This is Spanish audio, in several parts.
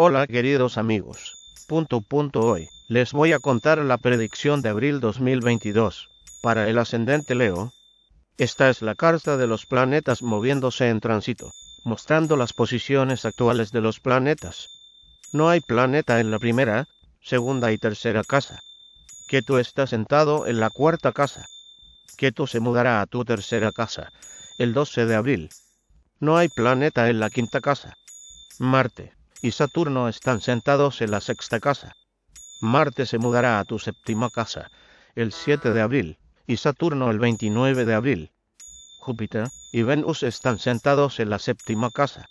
Hola queridos amigos. Punto punto hoy. Les voy a contar la predicción de abril 2022. Para el ascendente Leo. Esta es la carta de los planetas moviéndose en tránsito, mostrando las posiciones actuales de los planetas. No hay planeta en la primera, segunda y tercera casa. Que tú estás sentado en la cuarta casa. Que tú se mudará a tu tercera casa, el 12 de abril. No hay planeta en la quinta casa. Marte y Saturno están sentados en la sexta casa. Marte se mudará a tu séptima casa el 7 de abril y Saturno el 29 de abril. Júpiter y Venus están sentados en la séptima casa.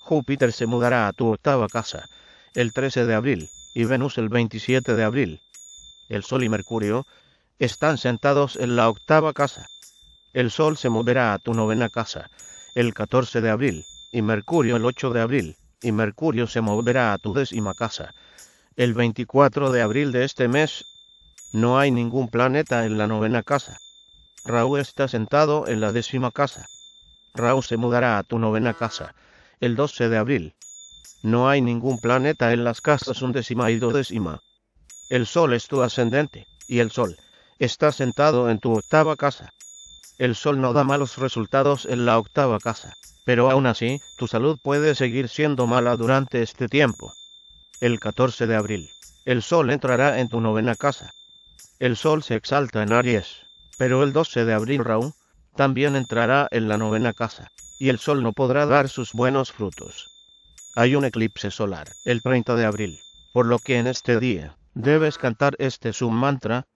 Júpiter se mudará a tu octava casa el 13 de abril y Venus el 27 de abril. El Sol y Mercurio están sentados en la octava casa. El Sol se moverá a tu novena casa el 14 de abril y Mercurio el 8 de abril y Mercurio se moverá a tu décima casa. El 24 de abril de este mes, no hay ningún planeta en la novena casa. Raúl está sentado en la décima casa. Raúl se mudará a tu novena casa. El 12 de abril. No hay ningún planeta en las casas undécima y décima. El Sol es tu ascendente, y el Sol está sentado en tu octava casa. El Sol no da malos resultados en la octava casa pero aún así, tu salud puede seguir siendo mala durante este tiempo. El 14 de abril, el Sol entrará en tu novena casa. El Sol se exalta en Aries, pero el 12 de abril Raúl también entrará en la novena casa, y el Sol no podrá dar sus buenos frutos. Hay un eclipse solar, el 30 de abril, por lo que en este día, debes cantar este sum mantra,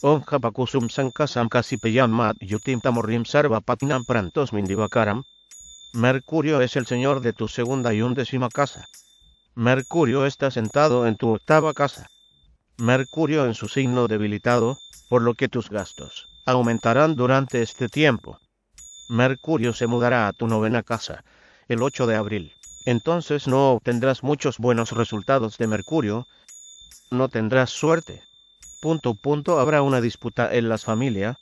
Om Hapakusum Sankasam Kasipeyam Mat Yutim Sarva Mercurio es el señor de tu segunda y undécima casa. Mercurio está sentado en tu octava casa. Mercurio en su signo debilitado, por lo que tus gastos aumentarán durante este tiempo. Mercurio se mudará a tu novena casa, el 8 de abril. Entonces no obtendrás muchos buenos resultados de Mercurio. No tendrás suerte. Punto punto habrá una disputa en las familias.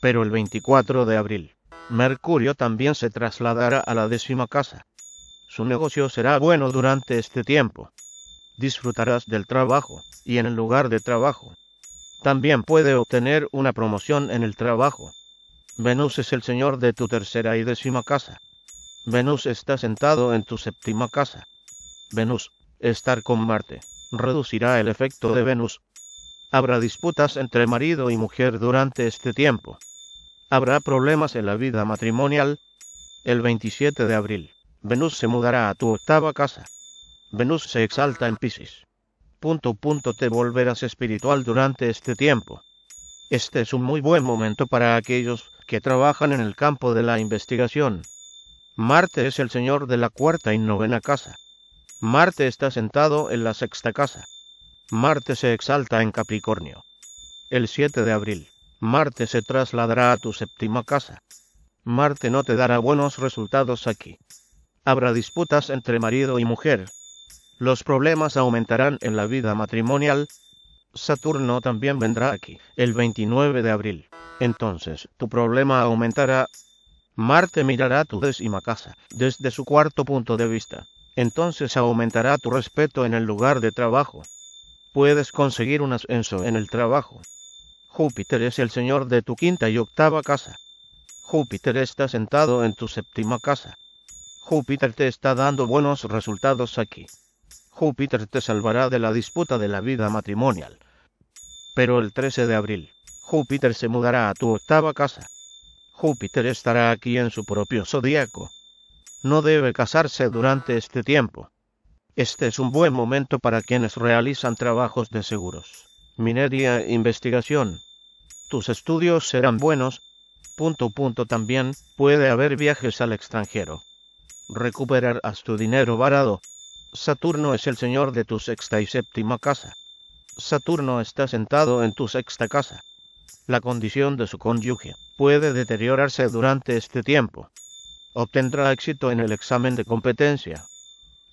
Pero el 24 de abril Mercurio también se trasladará a la décima casa. Su negocio será bueno durante este tiempo. Disfrutarás del trabajo y en el lugar de trabajo. También puede obtener una promoción en el trabajo. Venus es el señor de tu tercera y décima casa. Venus está sentado en tu séptima casa. Venus, estar con Marte, reducirá el efecto de Venus. Habrá disputas entre marido y mujer durante este tiempo. Habrá problemas en la vida matrimonial. El 27 de abril, Venus se mudará a tu octava casa. Venus se exalta en Pisces. Punto punto te volverás espiritual durante este tiempo. Este es un muy buen momento para aquellos que trabajan en el campo de la investigación. Marte es el señor de la cuarta y novena casa. Marte está sentado en la sexta casa. Marte se exalta en Capricornio. El 7 de abril, Marte se trasladará a tu séptima casa. Marte no te dará buenos resultados aquí. Habrá disputas entre marido y mujer. Los problemas aumentarán en la vida matrimonial. Saturno también vendrá aquí, el 29 de abril. Entonces, tu problema aumentará. Marte mirará tu décima casa, desde su cuarto punto de vista. Entonces aumentará tu respeto en el lugar de trabajo. Puedes conseguir un ascenso en el trabajo. Júpiter es el señor de tu quinta y octava casa. Júpiter está sentado en tu séptima casa. Júpiter te está dando buenos resultados aquí. Júpiter te salvará de la disputa de la vida matrimonial. Pero el 13 de abril, Júpiter se mudará a tu octava casa. Júpiter estará aquí en su propio zodíaco. No debe casarse durante este tiempo. Este es un buen momento para quienes realizan trabajos de seguros, minería, investigación, tus estudios serán buenos. Punto punto también puede haber viajes al extranjero. Recuperarás tu dinero varado. Saturno es el señor de tu sexta y séptima casa. Saturno está sentado en tu sexta casa. La condición de su cónyuge puede deteriorarse durante este tiempo. Obtendrá éxito en el examen de competencia.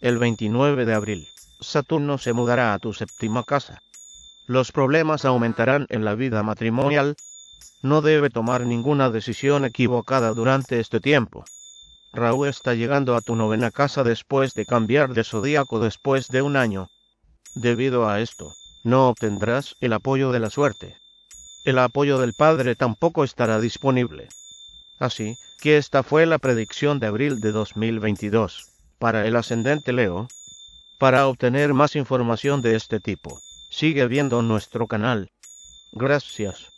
El 29 de abril, Saturno se mudará a tu séptima casa los problemas aumentarán en la vida matrimonial. No debe tomar ninguna decisión equivocada durante este tiempo. Raúl está llegando a tu novena casa después de cambiar de zodíaco después de un año. Debido a esto, no obtendrás el apoyo de la suerte. El apoyo del Padre tampoco estará disponible. Así que esta fue la predicción de abril de 2022 para el ascendente Leo. Para obtener más información de este tipo, Sigue viendo nuestro canal. Gracias.